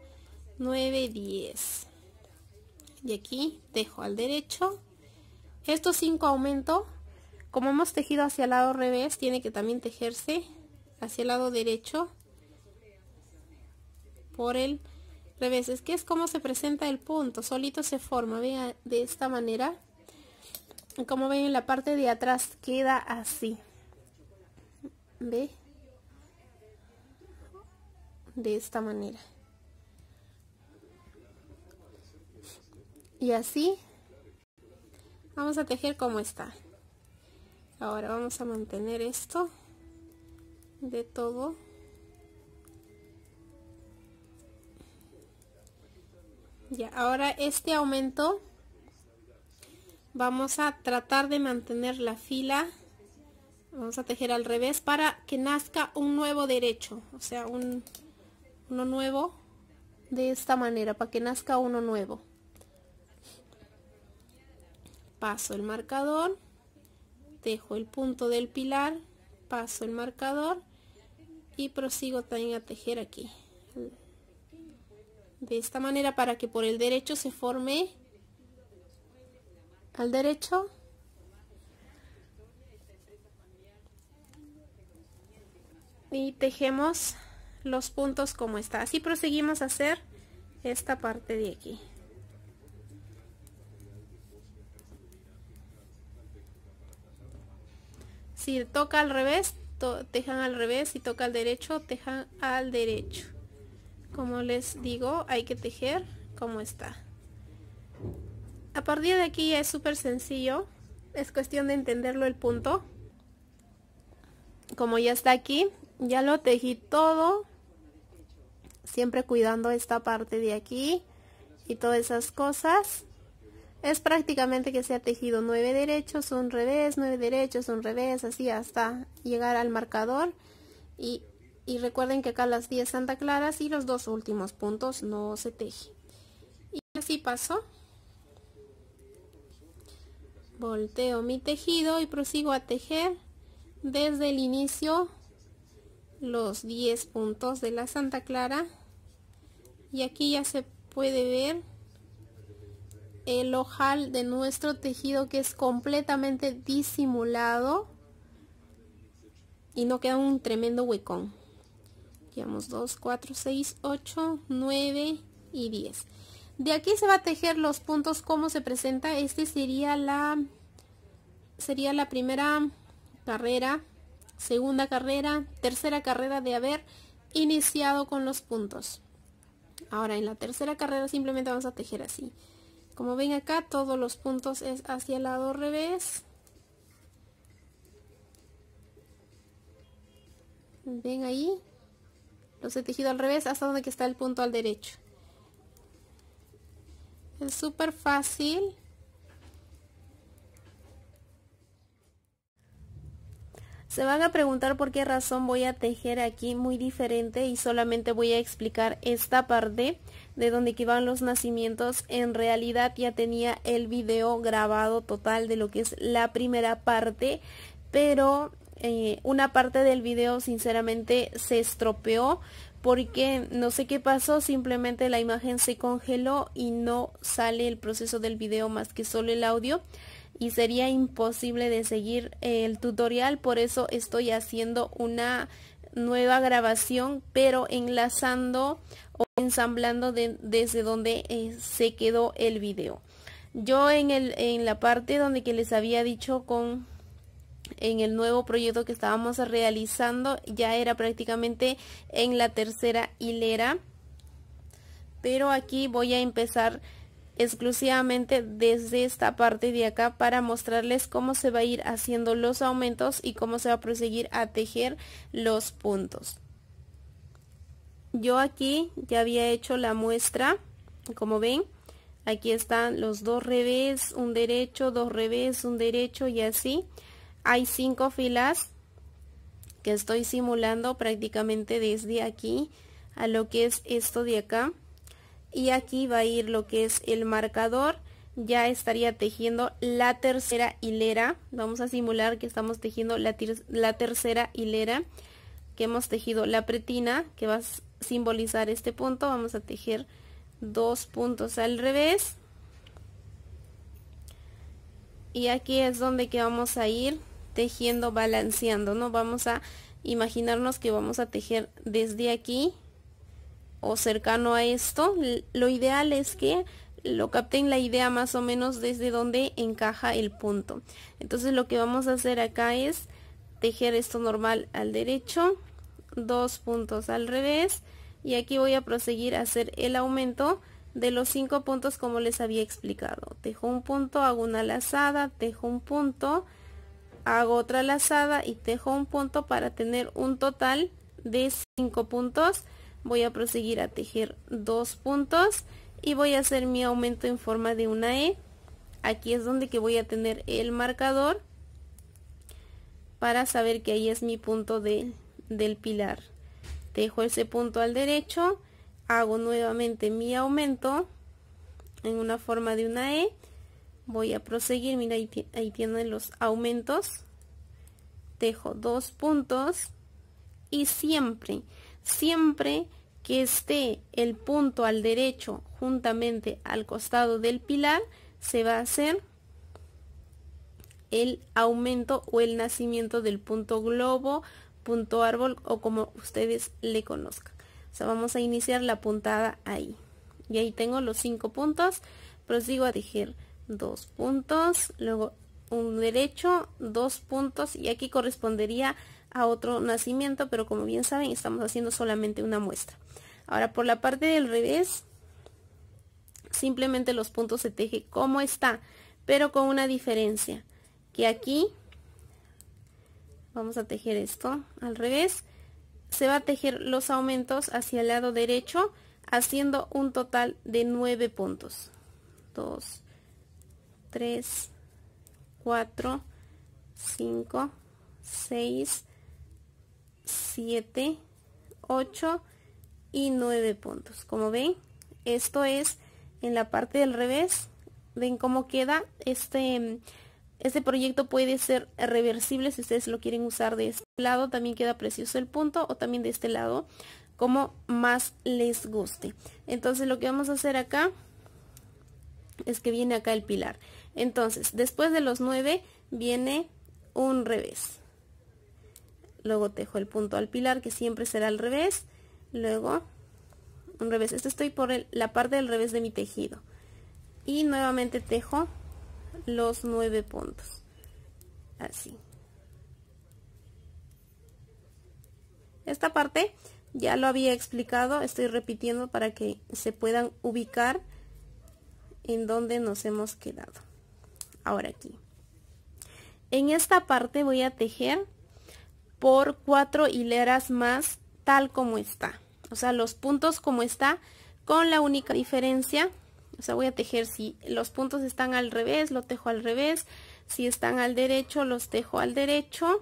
9 10 y aquí dejo al derecho estos 5 aumento como hemos tejido hacia el lado revés tiene que también tejerse hacia el lado derecho por el revés. Es que es como se presenta el punto, solito se forma, vean, de esta manera. Como ven en la parte de atrás queda así. ¿Ve? De esta manera. Y así vamos a tejer como está. Ahora vamos a mantener esto de todo ahora este aumento vamos a tratar de mantener la fila. Vamos a tejer al revés para que nazca un nuevo derecho. O sea, un, uno nuevo de esta manera, para que nazca uno nuevo. Paso el marcador, tejo el punto del pilar, paso el marcador y prosigo también a tejer aquí de esta manera para que por el derecho se forme al derecho y tejemos los puntos como está así proseguimos a hacer esta parte de aquí si toca al revés tejan al revés si toca al derecho tejan al derecho como les digo hay que tejer como está a partir de aquí es súper sencillo es cuestión de entenderlo el punto como ya está aquí ya lo tejí todo siempre cuidando esta parte de aquí y todas esas cosas es prácticamente que se ha tejido nueve derechos, un revés, nueve derechos, un revés, así hasta llegar al marcador y y recuerden que acá las 10 Santa Claras y los dos últimos puntos no se teje. Y así pasó. Volteo mi tejido y prosigo a tejer desde el inicio los 10 puntos de la Santa Clara. Y aquí ya se puede ver el ojal de nuestro tejido que es completamente disimulado y no queda un tremendo huecón llevamos 2, 4, 6, 8, 9 y 10. De aquí se va a tejer los puntos como se presenta. Este sería la, sería la primera carrera, segunda carrera, tercera carrera de haber iniciado con los puntos. Ahora en la tercera carrera simplemente vamos a tejer así. Como ven acá, todos los puntos es hacia el lado revés. ¿Ven ahí? los he tejido al revés hasta donde que está el punto al derecho es súper fácil Se van a preguntar por qué razón voy a tejer aquí muy diferente y solamente voy a explicar esta parte de donde que van los nacimientos. En realidad ya tenía el video grabado total de lo que es la primera parte, pero eh, una parte del video sinceramente se estropeó porque no sé qué pasó, simplemente la imagen se congeló y no sale el proceso del video más que solo el audio y sería imposible de seguir el tutorial, por eso estoy haciendo una nueva grabación pero enlazando o ensamblando desde donde eh, se quedó el video. Yo en, el, en la parte donde que les había dicho con en el nuevo proyecto que estábamos realizando ya era prácticamente en la tercera hilera pero aquí voy a empezar exclusivamente desde esta parte de acá para mostrarles cómo se va a ir haciendo los aumentos y cómo se va a proseguir a tejer los puntos yo aquí ya había hecho la muestra como ven aquí están los dos revés un derecho dos revés un derecho y así hay cinco filas que estoy simulando prácticamente desde aquí a lo que es esto de acá y aquí va a ir lo que es el marcador ya estaría tejiendo la tercera hilera vamos a simular que estamos tejiendo la, tercera hilera que hemos tejido la pretina que va a simbolizar este punto vamos a tejer dos puntos al revés y aquí es donde que vamos a ir tejiendo, balanceando, ¿no? Vamos a imaginarnos que vamos a tejer desde aquí o cercano a esto. Lo ideal es que lo capten la idea más o menos desde donde encaja el punto. Entonces lo que vamos a hacer acá es tejer esto normal al derecho, dos puntos al revés y aquí voy a proseguir a hacer el aumento de los cinco puntos como les había explicado. Tejo un punto, hago una lazada, tejo un punto, hago otra lazada y tejo un punto para tener un total de 5 puntos voy a proseguir a tejer dos puntos y voy a hacer mi aumento en forma de una E aquí es donde que voy a tener el marcador para saber que ahí es mi punto de, del pilar tejo ese punto al derecho hago nuevamente mi aumento en una forma de una E voy a proseguir mira ahí, ahí tienen los aumentos dejo dos puntos y siempre siempre que esté el punto al derecho juntamente al costado del pilar se va a hacer el aumento o el nacimiento del punto globo punto árbol o como ustedes le conozcan o sea vamos a iniciar la puntada ahí y ahí tengo los cinco puntos prosigo a tejer dos puntos, luego un derecho, dos puntos y aquí correspondería a otro nacimiento, pero como bien saben estamos haciendo solamente una muestra. Ahora por la parte del revés, simplemente los puntos se teje como está, pero con una diferencia, que aquí vamos a tejer esto al revés, se va a tejer los aumentos hacia el lado derecho haciendo un total de 9 puntos. dos 3, 4, 5, 6, 7, 8 y 9 puntos. Como ven, esto es en la parte del revés. Ven cómo queda. Este, este proyecto puede ser reversible si ustedes lo quieren usar de este lado. También queda precioso el punto o también de este lado como más les guste. Entonces lo que vamos a hacer acá es que viene acá el pilar. Entonces, después de los 9 viene un revés. Luego tejo el punto al pilar que siempre será al revés. Luego un revés. Esto estoy por la parte del revés de mi tejido. Y nuevamente tejo los 9 puntos. Así. Esta parte ya lo había explicado, estoy repitiendo para que se puedan ubicar en donde nos hemos quedado ahora aquí. En esta parte voy a tejer por cuatro hileras más tal como está. O sea, los puntos como está con la única diferencia. O sea, voy a tejer si los puntos están al revés, lo tejo al revés. Si están al derecho, los tejo al derecho.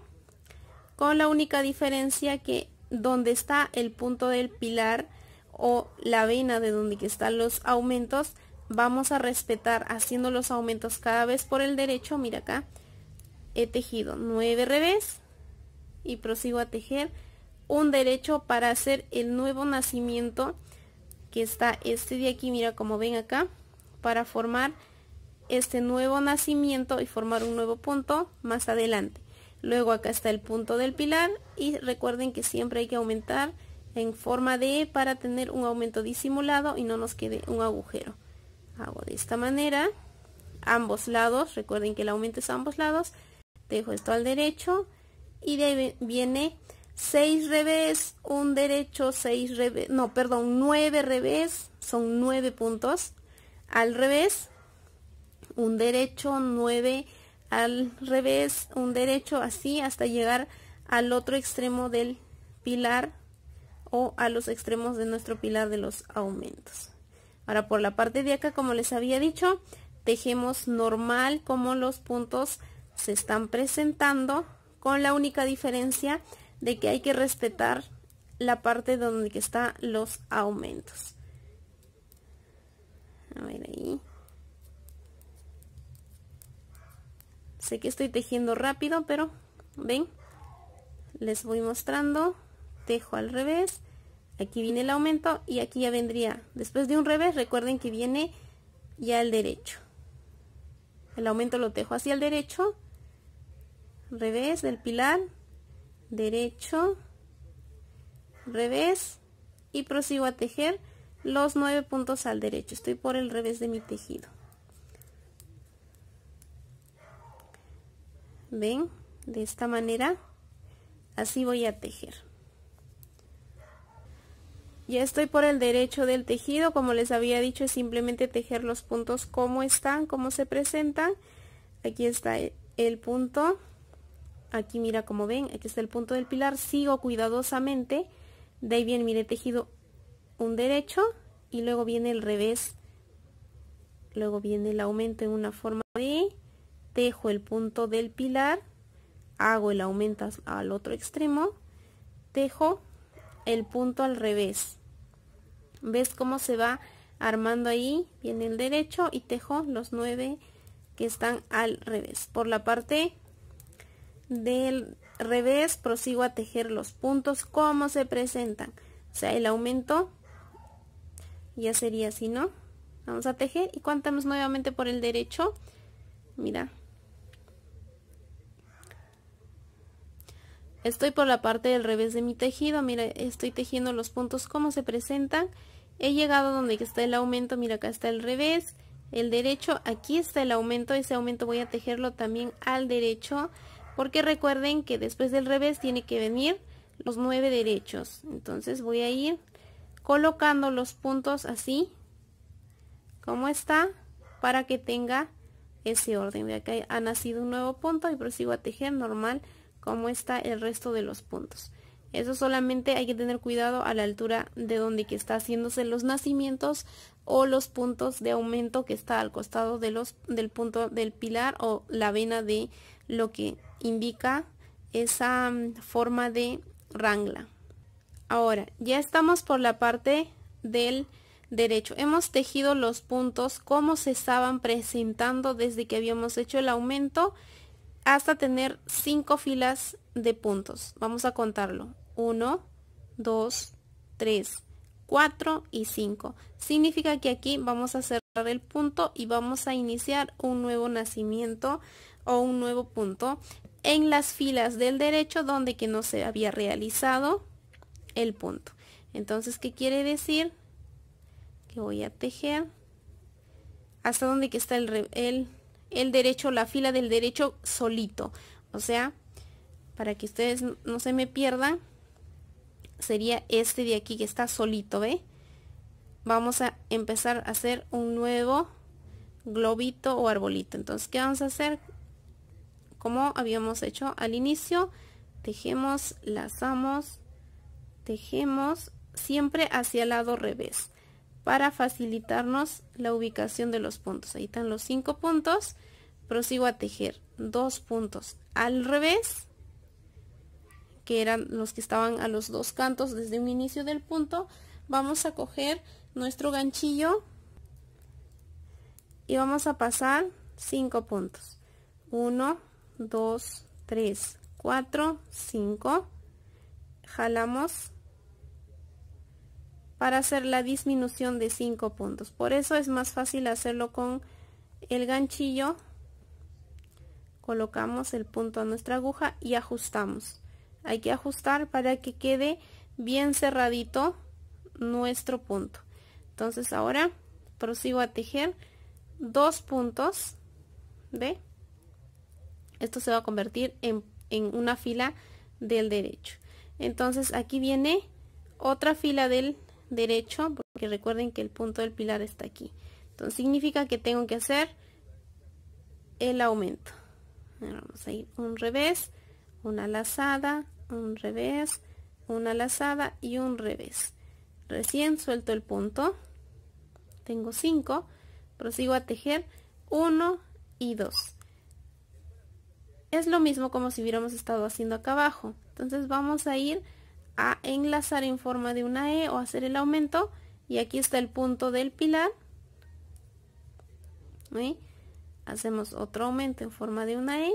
Con la única diferencia que donde está el punto del pilar o la vena de donde que están los aumentos, vamos a respetar haciendo los aumentos cada vez por el derecho, mira acá, he tejido 9 revés y prosigo a tejer un derecho para hacer el nuevo nacimiento que está este de aquí, mira como ven acá, para formar este nuevo nacimiento y formar un nuevo punto más adelante. Luego acá está el punto del pilar y recuerden que siempre hay que aumentar en forma de para tener un aumento disimulado y no nos quede un agujero hago de esta manera ambos lados recuerden que el aumento es a ambos lados dejo esto al derecho y de ahí viene 6 revés, un derecho, 6 revés, no, perdón, 9 revés, son 9 puntos al revés, un derecho, 9 al revés, un derecho, así hasta llegar al otro extremo del pilar o a los extremos de nuestro pilar de los aumentos. Ahora por la parte de acá, como les había dicho, tejemos normal como los puntos se están presentando, con la única diferencia de que hay que respetar la parte donde están los aumentos. A ver ahí. Sé que estoy tejiendo rápido, pero ven, les voy mostrando, tejo al revés aquí viene el aumento y aquí ya vendría, después de un revés, recuerden que viene ya el derecho. El aumento lo tejo hacia el derecho, revés del pilar, derecho, revés y prosigo a tejer los nueve puntos al derecho. Estoy por el revés de mi tejido. ¿Ven? De esta manera, así voy a tejer. Ya estoy por el derecho del tejido, como les había dicho, es simplemente tejer los puntos como están, como se presentan. Aquí está el punto, aquí mira como ven, aquí está el punto del pilar, sigo cuidadosamente, de ahí bien mire tejido un derecho y luego viene el revés, luego viene el aumento en una forma de, tejo el punto del pilar, hago el aumento al otro extremo, tejo el punto al revés. ¿Ves cómo se va armando ahí? Viene el derecho y tejo los nueve que están al revés. Por la parte del revés prosigo a tejer los puntos como se presentan. O sea, el aumento ya sería así, ¿no? Vamos a tejer y contamos nuevamente por el derecho. Mira, estoy por la parte del revés de mi tejido, mira, estoy tejiendo los puntos como se presentan, he llegado donde está el aumento, mira acá está el revés, el derecho, aquí está el aumento, ese aumento voy a tejerlo también al derecho, porque recuerden que después del revés tiene que venir los nueve derechos, entonces voy a ir colocando los puntos así, como está, para que tenga ese orden, de acá ha nacido un nuevo punto y prosigo a tejer normal, como está el resto de los puntos. Eso solamente hay que tener cuidado a la altura de donde que está haciéndose los nacimientos o los puntos de aumento que está al costado de los, del punto del pilar o la vena de lo que indica esa mm, forma de rangla. Ahora, ya estamos por la parte del derecho. Hemos tejido los puntos como se estaban presentando desde que habíamos hecho el aumento hasta tener 5 filas de puntos. Vamos a contarlo. 1, 2, 3, 4 y 5. Significa que aquí vamos a cerrar el punto y vamos a iniciar un nuevo nacimiento o un nuevo punto en las filas del derecho donde que no se había realizado el punto. Entonces, ¿qué quiere decir? Que voy a tejer hasta donde que está el, el el derecho, la fila del derecho solito. O sea, para que ustedes no se me pierdan, sería este de aquí que está solito, ¿ve? Vamos a empezar a hacer un nuevo globito o arbolito. Entonces, ¿qué vamos a hacer? Como habíamos hecho al inicio, tejemos, lazamos, tejemos siempre hacia el lado revés para facilitarnos la ubicación de los puntos. Ahí están los cinco puntos. Prosigo a tejer dos puntos al revés, que eran los que estaban a los dos cantos desde un inicio del punto. Vamos a coger nuestro ganchillo y vamos a pasar cinco puntos. 1, 2, 3, 4, 5. Jalamos para hacer la disminución de 5 puntos. Por eso es más fácil hacerlo con el ganchillo. Colocamos el punto a nuestra aguja y ajustamos. Hay que ajustar para que quede bien cerradito nuestro punto. Entonces ahora prosigo a tejer dos puntos. ¿Ve? Esto se va a convertir en, en una fila del derecho. Entonces aquí viene otra fila del derecho, porque recuerden que el punto del pilar está aquí. Entonces significa que tengo que hacer el aumento. vamos a ir un revés, una lazada, un revés, una lazada y un revés. Recién suelto el punto. Tengo 5. Prosigo a tejer 1 y 2. Es lo mismo como si hubiéramos estado haciendo acá abajo. Entonces vamos a ir a enlazar en forma de una E o hacer el aumento y aquí está el punto del pilar hacemos otro aumento en forma de una E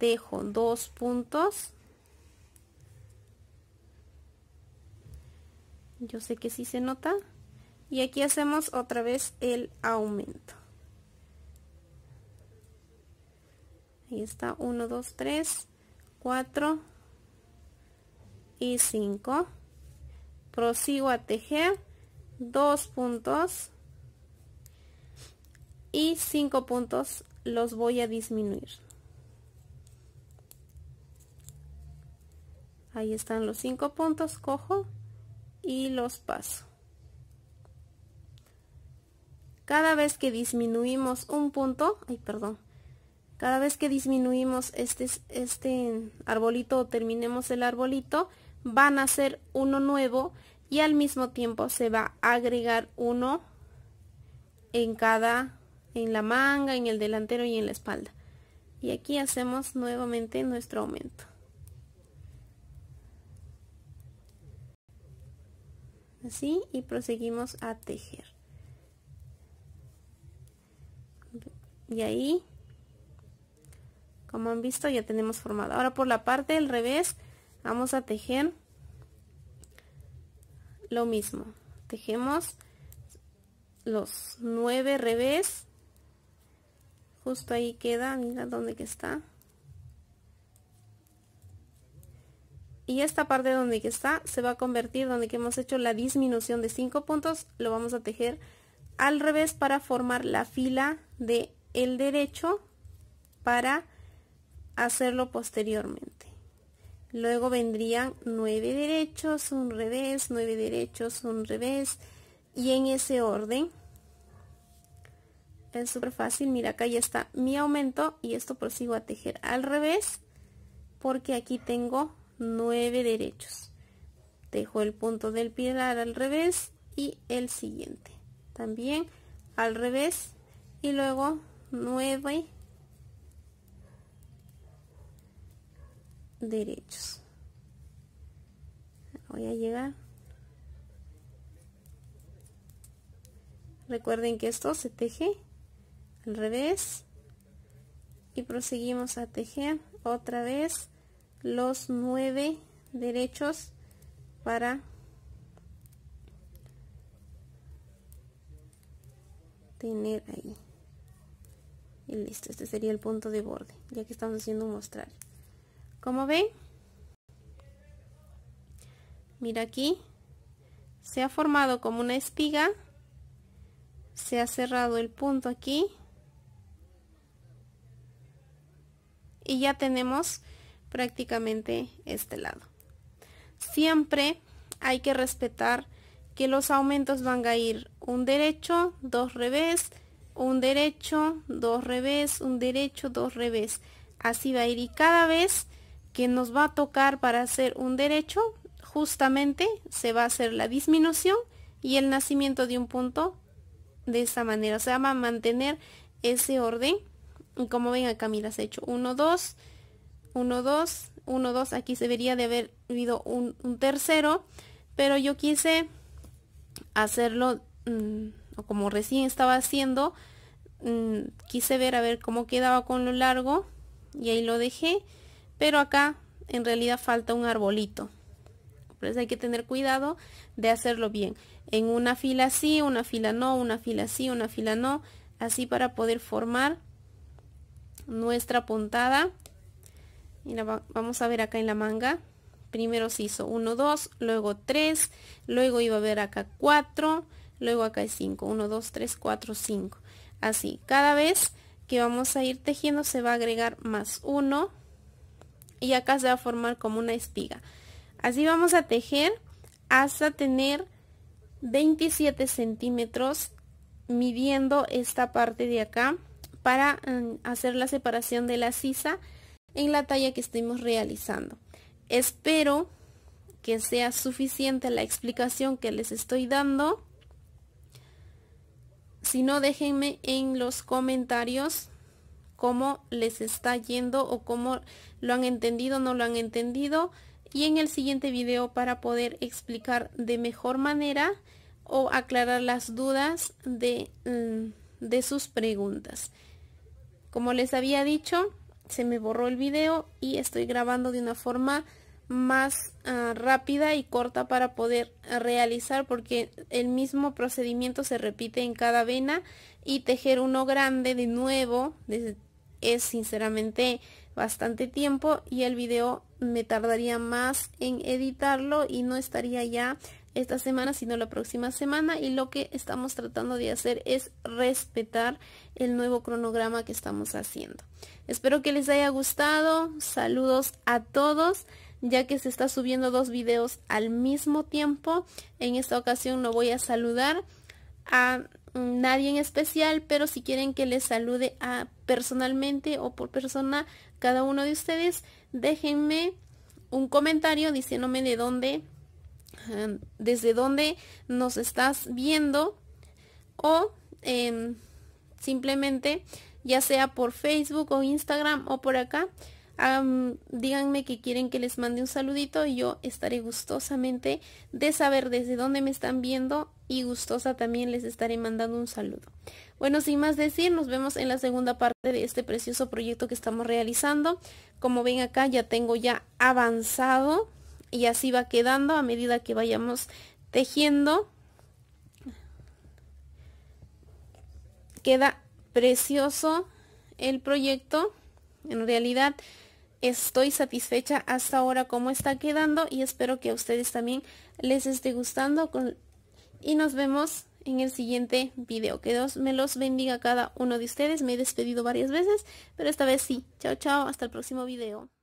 dejo dos puntos yo sé que si se nota y aquí hacemos otra vez el aumento ahí está 1 2 3 4 y 5 prosigo a tejer dos puntos y 5 puntos los voy a disminuir ahí están los 5 puntos cojo y los paso cada vez que disminuimos un punto ay perdón cada vez que disminuimos este, este arbolito o terminemos el arbolito van a hacer uno nuevo y al mismo tiempo se va a agregar uno en cada, en la manga, en el delantero y en la espalda. Y aquí hacemos nuevamente nuestro aumento. Así y proseguimos a tejer. Y ahí, como han visto, ya tenemos formado. Ahora por la parte del revés vamos a tejer lo mismo tejemos los 9 revés justo ahí queda mira dónde que está y esta parte donde que está se va a convertir donde que hemos hecho la disminución de 5 puntos lo vamos a tejer al revés para formar la fila de el derecho para hacerlo posteriormente Luego vendrían nueve derechos, un revés, nueve derechos, un revés. Y en ese orden. Es súper fácil. Mira, acá ya está mi aumento. Y esto prosigo a tejer al revés. Porque aquí tengo nueve derechos. Tejo el punto del pilar al revés. Y el siguiente. También al revés. Y luego nueve derechos voy a llegar recuerden que esto se teje al revés y proseguimos a tejer otra vez los nueve derechos para tener ahí y listo este sería el punto de borde ya que estamos haciendo un mostrar como ven, mira aquí, se ha formado como una espiga, se ha cerrado el punto aquí y ya tenemos prácticamente este lado. Siempre hay que respetar que los aumentos van a ir un derecho, dos revés, un derecho, dos revés, un derecho, dos revés. Así va a ir y cada vez que nos va a tocar para hacer un derecho, justamente se va a hacer la disminución y el nacimiento de un punto de esta manera. O sea, va a mantener ese orden. Y como ven acá, mira, se ha hecho 1, 2, 1, 2, 1, 2. Aquí se debería de haber habido un, tercero, pero yo quise hacerlo mm, o como recién estaba haciendo. Mm, quise ver a ver cómo quedaba con lo largo y ahí lo dejé pero acá en realidad falta un arbolito. pues hay que tener cuidado de hacerlo bien. En una fila sí, una fila no, una fila sí, una fila no. Así para poder formar nuestra puntada. vamos a ver acá en la manga. Primero se hizo 1, 2, luego 3, luego iba a ver acá 4, luego acá hay 5. 1, 2, 3, 4, 5. Así, cada vez que vamos a ir tejiendo se va a agregar más 1, y acá se va a formar como una espiga. Así vamos a tejer hasta tener 27 centímetros midiendo esta parte de acá para mm, hacer la separación de la sisa en la talla que estemos realizando. Espero que sea suficiente la explicación que les estoy dando. Si no, déjenme en los comentarios cómo les está yendo o cómo lo han entendido, no lo han entendido y en el siguiente video para poder explicar de mejor manera o aclarar las dudas de, mm, de sus preguntas. Como les había dicho, se me borró el video y estoy grabando de una forma más ah, rápida y corta para poder realizar porque el mismo procedimiento se repite en cada vena y tejer uno grande de nuevo es sinceramente bastante tiempo y el video me tardaría más en editarlo y no estaría ya esta semana sino la próxima semana y lo que estamos tratando de hacer es respetar el nuevo cronograma que estamos haciendo. Espero que les haya gustado, saludos a todos ya que se está subiendo dos videos al mismo tiempo, en esta ocasión no voy a saludar a nadie en especial, pero si quieren que les salude a personalmente o por persona, cada uno de ustedes, déjenme un comentario diciéndome de dónde, eh, desde dónde nos estás viendo o em, simplemente ya sea por Facebook o Instagram o por acá. díganme que quieren que les mande un saludito y yo estaré gustosamente de saber desde dónde me están viendo y gustosa también les estaré mandando un saludo. Bueno, sin más decir, nos vemos en la segunda parte de este precioso proyecto que estamos realizando. Como ven acá, ya tengo ya avanzado y así va quedando a medida que vayamos tejiendo. Queda precioso el proyecto. En realidad estoy satisfecha hasta ahora cómo está quedando y espero que a ustedes también les esté gustando. Y nos vemos en el siguiente video. Que Dios me los bendiga cada uno de ustedes. Me he despedido varias veces, pero esta vez sí. Chao, chao. Hasta el próximo video.